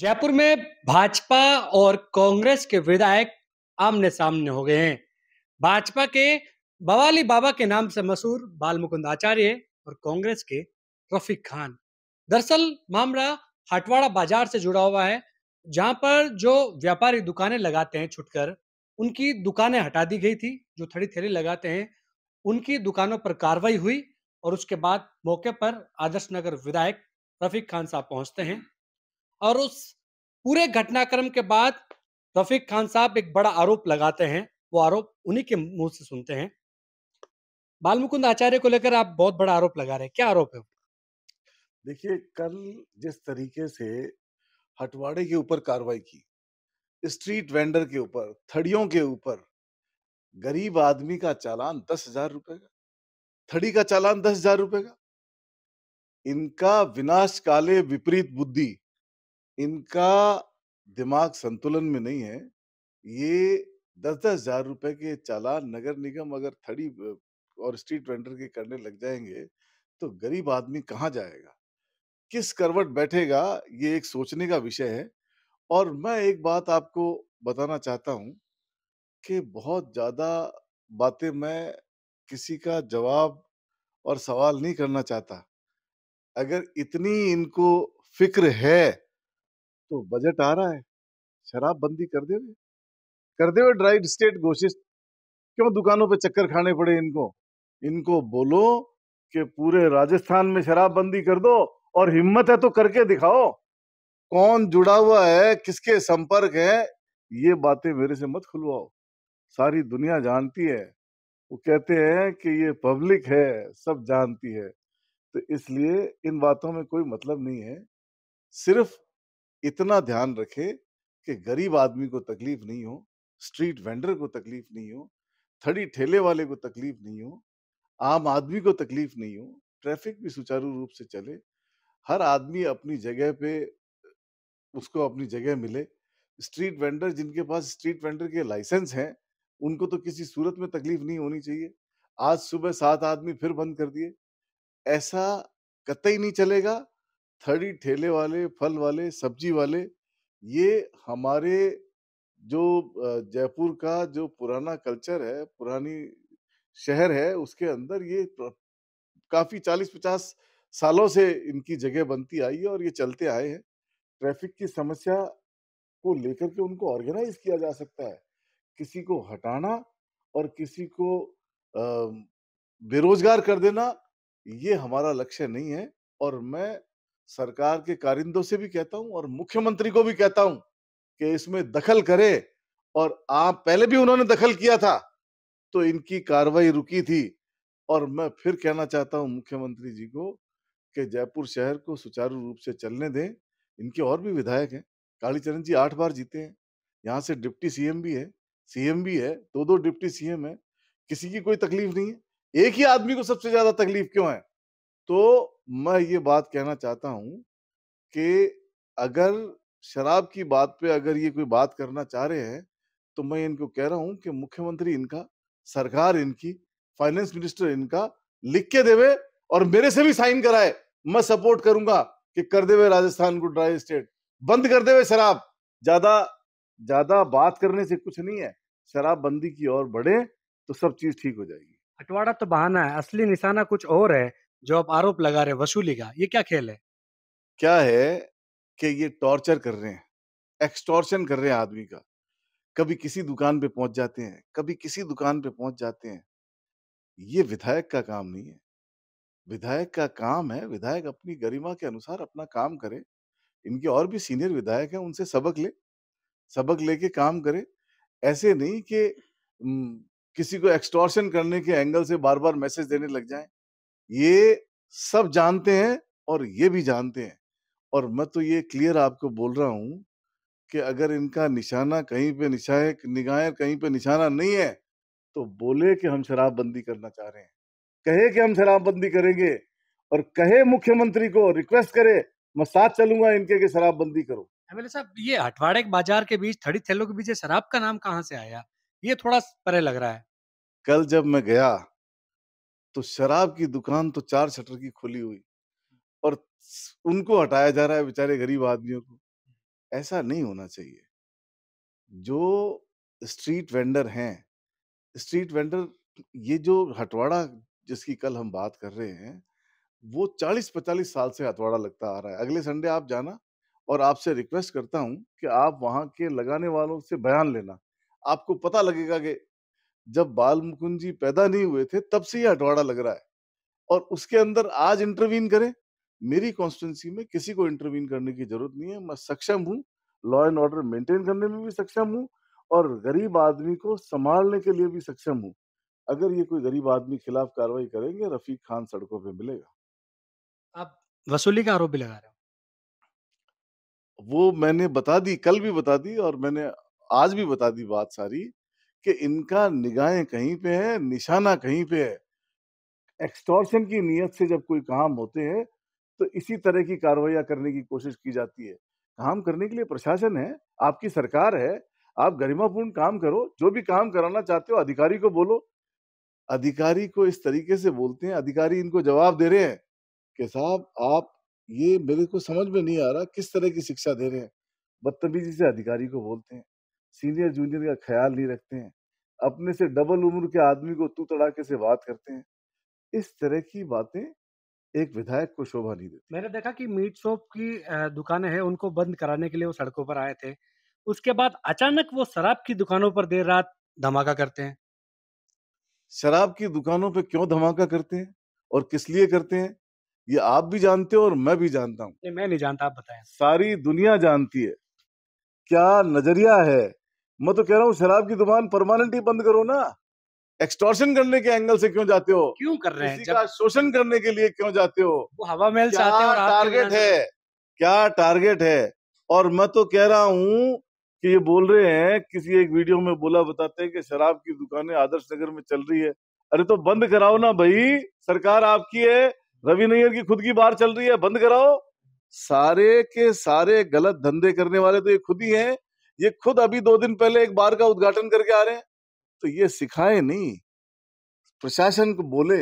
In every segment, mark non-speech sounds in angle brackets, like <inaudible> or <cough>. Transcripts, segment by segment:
जयपुर में भाजपा और कांग्रेस के विधायक आमने सामने हो गए हैं भाजपा के बवाली बाबा के नाम से मशहूर बाल मुकुंद आचार्य और कांग्रेस के रफीक खान दरअसल मामला हटवाड़ा बाजार से जुड़ा हुआ है जहां पर जो व्यापारी दुकानें लगाते हैं छुटकर उनकी दुकानें हटा दी गई थी जो थड़ी थेरी लगाते हैं उनकी दुकानों पर कार्रवाई हुई और उसके बाद मौके पर आदर्श नगर विधायक रफीक खान साहब पहुंचते हैं और उस पूरे घटनाक्रम के बाद रफीक खान साहब एक बड़ा आरोप लगाते हैं वो आरोप उन्हीं के मुंह से सुनते हैं बालमुकुंद आचार्य को लेकर आप बहुत बड़ा आरोप लगा रहे हैं क्या आरोप है देखिए कल जिस तरीके से हटवाड़े के ऊपर कार्रवाई की स्ट्रीट वेंडर के ऊपर थड़ियों के ऊपर गरीब आदमी का चालान दस हजार रुपए का थड़ी का चालान दस हजार रुपए का इनका विनाश काले विपरीत बुद्धि इनका दिमाग संतुलन में नहीं है। ये दस दस हज़ार रुपए के चालान नगर निगम अगर थड़ी और स्ट्रीट वेंडर के करने लग जाएंगे तो गरीब आदमी कहाँ जाएगा? किस करवट बैठेगा, ये एक सोचने का विषय है। और मैं एक बात आपको बताना चाहता हूँ, कि बहुत ज़्यादा बातें मैं किसी का जवाब और सवाल नहीं करना चाहता। अगर इतनी इनको फ़िक्र है तो बजट आ रहा है शराबबंदी कर दे कर दे ड्राइड स्टेट घोषित क्यों दुकानों पे चक्कर खाने पड़े इनको इनको बोलो कि पूरे राजस्थान में बंदी कर दो और हिम्मत है तो करके दिखाओ कौन जुड़ा हुआ है किसके संपर्क है ये बातें मेरे से मत खुलवाओ सारी दुनिया जानती है वो कहते हैं कि ये पब्लिक है सब जानती है तो इसलिए इन बातों में कोई मतलब नहीं है सिर्फ इतना ध्यान रखे कि गरीब आदमी को तकलीफ नहीं हो स्ट्रीट वेंडर को तकलीफ नहीं हो थड़ी ठेले वाले को तकलीफ नहीं हो आम आदमी को तकलीफ नहीं हो ट्रैफिक भी सुचारू रूप से चले हर आदमी अपनी जगह पे उसको अपनी जगह मिले स्ट्रीट वेंडर जिनके पास स्ट्रीट वेंडर के लाइसेंस हैं उनको तो किसी सूरत में तकलीफ नहीं होनी चाहिए आज सुबह सात आदमी फिर बंद कर दिए ऐसा कतई नहीं चलेगा थड़ी ठेले वाले फल वाले सब्जी वाले ये हमारे जो जयपुर का जो पुराना कल्चर है पुरानी शहर है उसके अंदर ये काफी चालीस पचास सालों से इनकी जगह बनती आई है और ये चलते आए हैं। ट्रैफिक की समस्या को लेकर के उनको ऑर्गेनाइज किया जा सकता है। किसी को हटाना और किसी को बेरोज़गार कर देना ये हमारा लक्ष्य नहीं है और मैं सरकार के कारिंदों से भी कहता हूं और मुख्यमंत्री को भी कहता हूं कि इसमें दखल करे और आप पहले भी उन्होंने दखल किया था तो इनकी कार्रवाई रुकी थी और मैं फिर कहना चाहता हूं मुख्यमंत्री जी को कि जयपुर शहर को सुचारू रूप से चलने दें इनके और भी विधायक हैं कालीचरण जी आठ बार जीते हैं यहाँ से डिप्टी सीएम भी है सीएम भी है दो दो डिप्टी सीएम है किसी की कोई तकलीफ नहीं है एक ही आदमी को सबसे ज्यादा तकलीफ क्यों है तो मैं ये बात कहना चाहता हूँ कि अगर शराब की बात पे अगर ये कोई बात करना चाह रहे हैं तो मैं इनको कह रहा हूँ कि मुख्यमंत्री इनका सरकार इनकी फाइनेंस मिनिस्टर इनका लिख के देवे और मेरे से भी साइन कराए मैं सपोर्ट करूंगा कि कर देवे राजस्थान को ड्राई स्टेट बंद कर देवे शराब ज्यादा ज्यादा बात करने से कुछ नहीं है शराब बंदी की ओर बढ़े तो सब चीज ठीक हो जाएगी अटवाड़ा तो बहाना है असली निशाना कुछ और है जो आप आरोप लगा रहे वसूली का ये क्या खेल है क्या है कि ये टॉर्चर कर रहे हैं एक्सटॉर्शन कर रहे हैं आदमी का कभी किसी दुकान पे पहुंच जाते हैं कभी किसी दुकान पे पहुंच जाते हैं ये विधायक का काम नहीं है विधायक का काम है विधायक अपनी गरिमा के अनुसार अपना काम करे इनके और भी सीनियर विधायक हैं उनसे सबक ले सबक लेके काम करे ऐसे नहीं कि किसी को एक्सटॉर्शन करने के एंगल से बार बार मैसेज देने लग जाए ये सब जानते हैं और ये भी जानते हैं और मैं तो ये क्लियर आपको बोल रहा हूं कि अगर इनका निशाना कहीं पे निशाए निगाहें कहीं पे निशाना नहीं है तो बोले कि हम शराबबंदी करना चाह रहे हैं कहे कि हम शराबबंदी करेंगे और कहे मुख्यमंत्री को रिक्वेस्ट करे मैं साथ चलूंगा इनके के शराबबंदी करो एमएलए साहब ये हटवाड़े बाजार के बीच थड़ी थैलों के बीच शराब का नाम कहाँ से आया ये थोड़ा परे लग रहा है कल जब मैं गया तो शराब की दुकान तो चार शटर की खुली हुई और उनको हटाया जा रहा है बेचारे गरीब आदमियों को ऐसा नहीं होना चाहिए जो स्ट्रीट वेंडर हैं स्ट्रीट वेंडर ये जो हटवाड़ा जिसकी कल हम बात कर रहे हैं वो 40-45 साल से हटवाड़ा लगता आ रहा है अगले संडे आप जाना और आपसे रिक्वेस्ट करता हूं कि आप वहां के लगाने वालों से बयान लेना आपको पता लगेगा कि जब बाल मुकुंद जी पैदा नहीं हुए थे तब से ये अटवाड़ा लग रहा है और उसके अंदर आज इंटरवीन करें मेरी कॉन्स्टिट्यूंसी में किसी को इंटरवीन करने की जरूरत नहीं है मैं सक्षम हूँ लॉ एंड ऑर्डर मेंटेन करने में भी सक्षम हूँ और गरीब आदमी को संभालने के लिए भी सक्षम हूँ अगर ये कोई गरीब आदमी खिलाफ कार्रवाई करेंगे रफीक खान सड़कों पे मिलेगा आप वसूली का आरोप भी लगा रहे हो वो मैंने बता दी कल भी बता दी और मैंने आज भी बता दी बात सारी कि इनका निगाहें कहीं पे है निशाना कहीं पे है एक्सटॉर्शन की नीयत से जब कोई काम होते हैं तो इसी तरह की कार्रवाइयाँ करने की कोशिश की जाती है काम करने के लिए प्रशासन है आपकी सरकार है आप गरिमापूर्ण काम करो जो भी काम कराना चाहते हो अधिकारी को बोलो अधिकारी को इस तरीके से बोलते हैं अधिकारी इनको जवाब दे रहे हैं कि साहब आप ये मेरे को समझ में नहीं आ रहा किस तरह की शिक्षा दे रहे हैं बदतमीजी से अधिकारी को बोलते हैं सीनियर जूनियर का ख्याल नहीं रखते हैं अपने से डबल उम्र के आदमी को तू तड़ाके से बात करते हैं इस तरह की बातें एक विधायक को शोभा नहीं देती मैंने देखा कि मीट शॉप की दुकानें हैं उनको बंद कराने के लिए वो सड़कों पर आए थे उसके बाद अचानक वो शराब की दुकानों पर देर रात धमाका करते हैं शराब की दुकानों पर क्यों धमाका करते हैं और किस लिए करते हैं ये आप भी जानते हो और मैं भी जानता हूँ मैं नहीं जानता आप बताएं सारी दुनिया जानती है क्या नजरिया है मैं तो कह रहा हूँ शराब की दुकान परमानेंटली बंद करो ना एक्सटोर्शन करने के एंगल से क्यों जाते हो क्यों कर रहे हैं जब... शोषण करने के लिए क्यों जाते हो वो हवा महल टारगेट है क्या टारगेट है और मैं तो कह रहा हूँ कि ये बोल रहे हैं किसी एक वीडियो में बोला बताते हैं कि शराब की दुकानें आदर्श नगर में चल रही है अरे तो बंद कराओ ना भाई सरकार आपकी है रवि नैयर की खुद की बार चल रही है बंद कराओ सारे के सारे गलत धंधे करने वाले तो ये खुद ही हैं ये खुद अभी दो दिन पहले एक बार का उद्घाटन करके आ रहे हैं तो ये सिखाए नहीं प्रशासन को बोले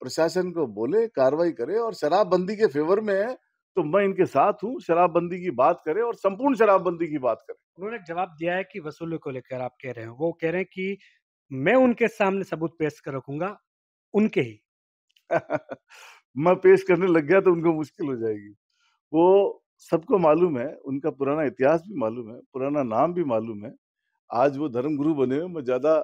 प्रशासन को बोले कार्रवाई करे और शराबबंदी के फेवर में है तो मैं इनके साथ हूँ शराबबंदी की बात करें और संपूर्ण शराबबंदी की बात करें उन्होंने जवाब दिया है कि वसूली को लेकर आप कह रहे हैं वो कह रहे हैं कि मैं उनके सामने सबूत पेश कर रखूंगा उनके ही <laughs> मैं पेश करने लग गया तो उनको मुश्किल हो जाएगी वो सबको मालूम है उनका पुराना इतिहास भी मालूम है पुराना नाम भी मालूम है आज वो धर्म गुरु बने हुए मैं ज़्यादा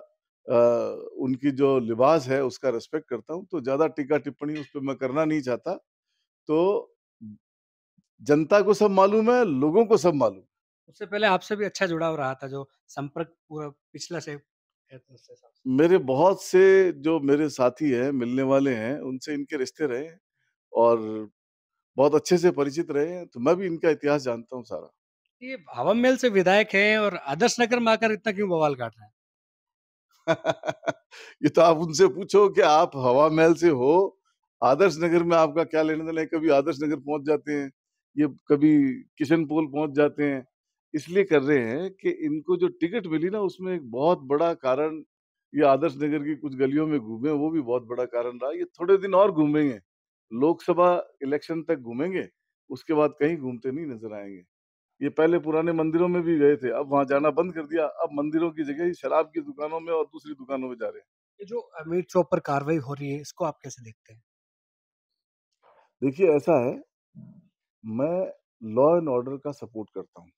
उनकी जो लिबास है उसका रेस्पेक्ट करता हूँ तो ज़्यादा टीका टिप्पणी उस पर मैं करना नहीं चाहता तो जनता को सब मालूम है लोगों को सब मालूम उससे पहले आपसे भी अच्छा जुड़ाव रहा था जो संपर्क पूरा पिछला से मेरे बहुत से जो मेरे साथी हैं मिलने वाले हैं उनसे इनके रिश्ते रहे और बहुत अच्छे से परिचित रहे हैं तो मैं भी इनका इतिहास जानता हूँ सारा ये भावम मेल से विधायक है और आदर्श नगर में आकर इतना क्यों बवाल काट रहे हैं <laughs> ये तो आप उनसे पूछो कि आप हवा महल से हो आदर्श नगर में आपका क्या लेने देना है कभी आदर्श नगर पहुंच जाते हैं ये कभी किशन पोल पहुंच जाते हैं इसलिए कर रहे हैं कि इनको जो टिकट मिली ना उसमें एक बहुत बड़ा कारण ये आदर्श नगर की कुछ गलियों में घूमे वो भी बहुत बड़ा कारण रहा ये थोड़े दिन और घूमेंगे लोकसभा इलेक्शन तक घूमेंगे उसके बाद कहीं घूमते नहीं नजर आएंगे ये पहले पुराने मंदिरों में भी गए थे अब वहां जाना बंद कर दिया अब मंदिरों की जगह शराब की दुकानों में और दूसरी दुकानों में जा रहे हैं ये जो अमीर चौक पर कार्रवाई हो रही है इसको आप कैसे देखते हैं देखिए ऐसा है मैं लॉ एंड ऑर्डर का सपोर्ट करता हूँ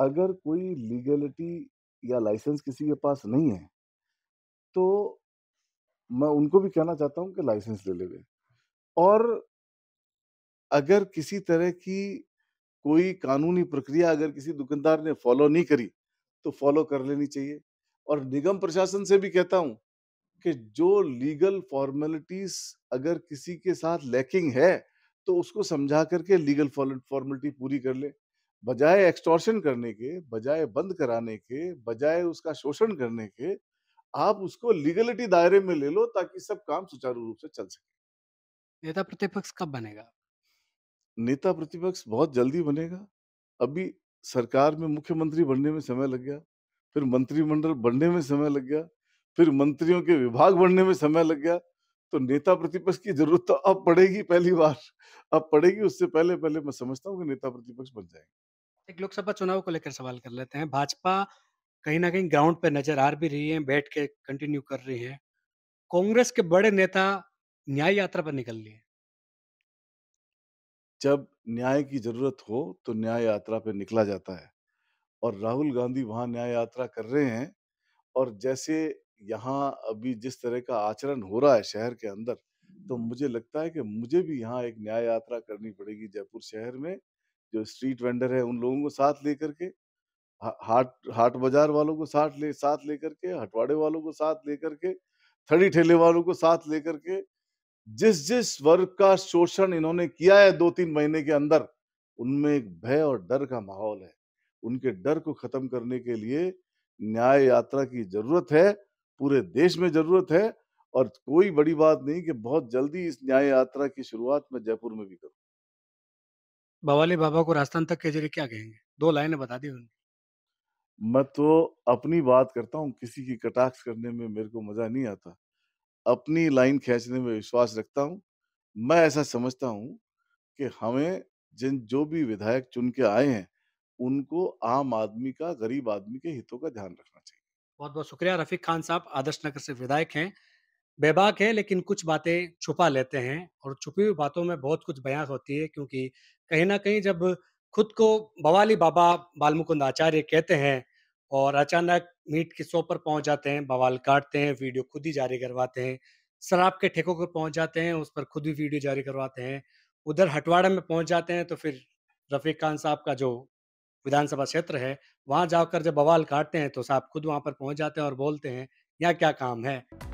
अगर कोई लीगलिटी या लाइसेंस किसी के पास नहीं है तो मैं उनको भी कहना चाहता हूँ कि लाइसेंस ले ले और अगर किसी तरह की कोई कानूनी प्रक्रिया अगर किसी दुकानदार ने फॉलो नहीं करी तो फॉलो कर लेनी चाहिए और निगम प्रशासन से भी कहता हूं कि जो लीगल फॉर्मेलिटीज अगर किसी के साथ लैकिंग है तो उसको समझा करके लीगल फॉर्मेलिटी पूरी कर ले बजाय एक्सटॉर्शन करने के बजाय बंद कराने के बजाय उसका शोषण करने के आप उसको लीगलिटी दायरे में ले लो ताकि सब काम सुचारू रूप से चल सके नेता प्रतिपक्ष कब बनेगा? नेता प्रतिपक्ष बहुत जल्दी बनेगा। अभी सरकार में मुख्यमंत्री बनने में समय लग गया, फिर मंत्रिमंडल बनने में समय लग गया, फिर मंत्रियों के विभाग बनने में समय लग गया, तो नेता प्रतिपक्ष की ज़रूरत तो अब पड़ेगी पहली बार। अब पड़ेगी उससे पहले-पहले मैं समझता हूँ कि नेता प्रतिपक्ष बन जाएंगे एक लोकसभा चुनाव को लेकर सवाल कर लेते हैं। भाजपा कहीं ना कहीं ग्राउंड पे नज़र आ भी रही है, बैठ के कंटिन्यू कर रही है। कांग्रेस के बड़े नेता न्याय यात्रा पर निकल लिए? जब न्याय की जरूरत हो तो न्याय यात्रा पर निकला जाता है और राहुल गांधी वहां न्याय यात्रा कर रहे हैं और जैसे यहाँ अभी जिस तरह का आचरण हो रहा है शहर के अंदर तो मुझे लगता है कि मुझे भी यहाँ एक न्याय यात्रा करनी पड़ेगी जयपुर शहर में जो स्ट्रीट वेंडर है उन लोगों को साथ लेकर के हाट हाट बाजार वालों को साथ ले साथ लेकर के हटवाड़े वालों को साथ लेकर के थड़ी ठेले वालों को साथ लेकर के जिस जिस वर्ग का शोषण इन्होंने किया है दो तीन महीने के अंदर उनमें एक भय और डर का माहौल है उनके डर को खत्म करने के लिए न्याय यात्रा की जरूरत है पूरे देश में जरूरत है और कोई बड़ी बात नहीं कि बहुत जल्दी इस न्याय यात्रा की शुरुआत मैं जयपुर में भी करूं बवाली बाबा को राजस्थान तक के जरिए क्या कहेंगे दो लाइनें बता दी उन्होंने मैं तो अपनी बात करता हूँ किसी की कटाक्ष करने में मेरे को मजा नहीं आता अपनी लाइन खींचने में विश्वास रखता हूं मैं ऐसा समझता हूं कि हमें जिन जो भी विधायक चुन के आए हैं उनको आम आदमी का गरीब आदमी के हितों का ध्यान रखना चाहिए बहुत बहुत शुक्रिया रफीक खान साहब आदर्श नगर से विधायक हैं बेबाक है लेकिन कुछ बातें छुपा लेते हैं और छुपी हुई बातों में बहुत कुछ बयां होती है क्योंकि कहीं ना कहीं जब खुद को बवाली बाबा बालमुकुंद आचार्य कहते हैं और अचानक मीट की शो पर पहुंच जाते हैं बवाल काटते हैं वीडियो खुद ही जारी करवाते हैं शराब के ठेकों पर पहुंच जाते हैं उस पर खुद ही वीडियो जारी करवाते हैं उधर हटवाड़ा में पहुंच जाते हैं तो फिर रफीक खान साहब का जो विधानसभा क्षेत्र है वहां जाकर जब बवाल काटते हैं तो साहब खुद वहां पर पहुंच जाते हैं और बोलते हैं यहाँ क्या काम है